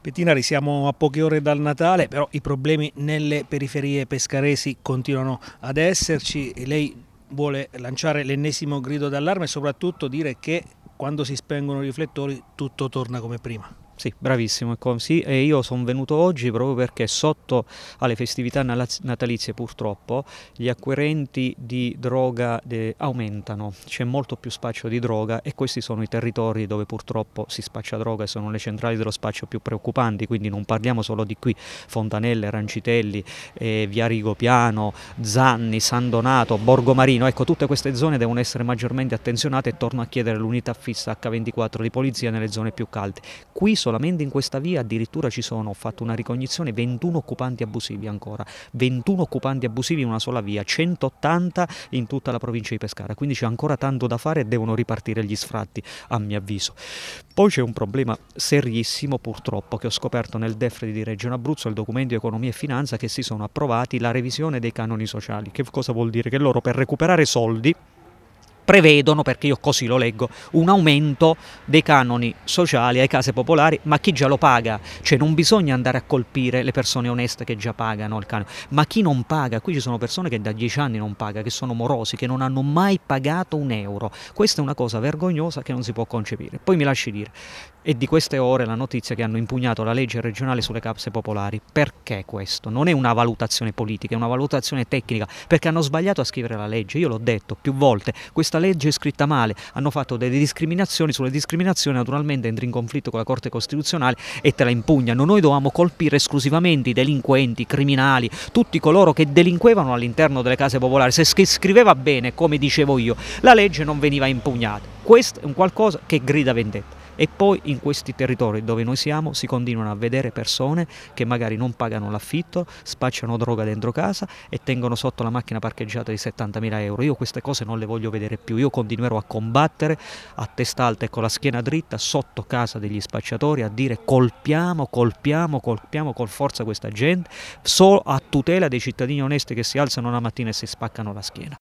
Pettinari, siamo a poche ore dal Natale, però i problemi nelle periferie pescaresi continuano ad esserci. e Lei vuole lanciare l'ennesimo grido d'allarme e soprattutto dire che quando si spengono i riflettori tutto torna come prima. Sì, bravissimo. Ecco, sì, e io sono venuto oggi proprio perché sotto alle festività natalizie purtroppo gli acquirenti di droga eh, aumentano, c'è molto più spaccio di droga e questi sono i territori dove purtroppo si spaccia droga e sono le centrali dello spaccio più preoccupanti, quindi non parliamo solo di qui, Fontanelle, Rancitelli, eh, Via Rigopiano, Zanni, San Donato, Borgo Marino, ecco tutte queste zone devono essere maggiormente attenzionate e torno a chiedere l'unità fissa H24 di polizia nelle zone più calde. Qui sono solamente in questa via addirittura ci sono, ho fatto una ricognizione, 21 occupanti abusivi ancora, 21 occupanti abusivi in una sola via, 180 in tutta la provincia di Pescara, quindi c'è ancora tanto da fare e devono ripartire gli sfratti a mio avviso. Poi c'è un problema serissimo purtroppo che ho scoperto nel DEF di Regione Abruzzo, il documento di economia e finanza che si sono approvati la revisione dei canoni sociali, che cosa vuol dire? Che loro per recuperare soldi prevedono, perché io così lo leggo, un aumento dei canoni sociali alle case popolari, ma chi già lo paga, cioè non bisogna andare a colpire le persone oneste che già pagano il canone, ma chi non paga, qui ci sono persone che da dieci anni non pagano, che sono morosi, che non hanno mai pagato un euro, questa è una cosa vergognosa che non si può concepire. Poi mi lasci dire, è di queste ore la notizia che hanno impugnato la legge regionale sulle case popolari, perché questo? Non è una valutazione politica, è una valutazione tecnica, perché hanno sbagliato a scrivere la legge, io l'ho detto più volte, questa questa legge è scritta male, hanno fatto delle discriminazioni, sulle discriminazioni naturalmente entri in conflitto con la Corte Costituzionale e te la impugnano. Noi dovevamo colpire esclusivamente i delinquenti, i criminali, tutti coloro che delinquevano all'interno delle case popolari. Se scriveva bene, come dicevo io, la legge non veniva impugnata. Questo è un qualcosa che grida vendetta. E poi in questi territori dove noi siamo si continuano a vedere persone che magari non pagano l'affitto, spacciano droga dentro casa e tengono sotto la macchina parcheggiata di 70.000 euro. Io queste cose non le voglio vedere più, io continuerò a combattere a testa alta e con la schiena dritta sotto casa degli spacciatori a dire colpiamo, colpiamo, colpiamo con forza questa gente, solo a tutela dei cittadini onesti che si alzano la mattina e si spaccano la schiena.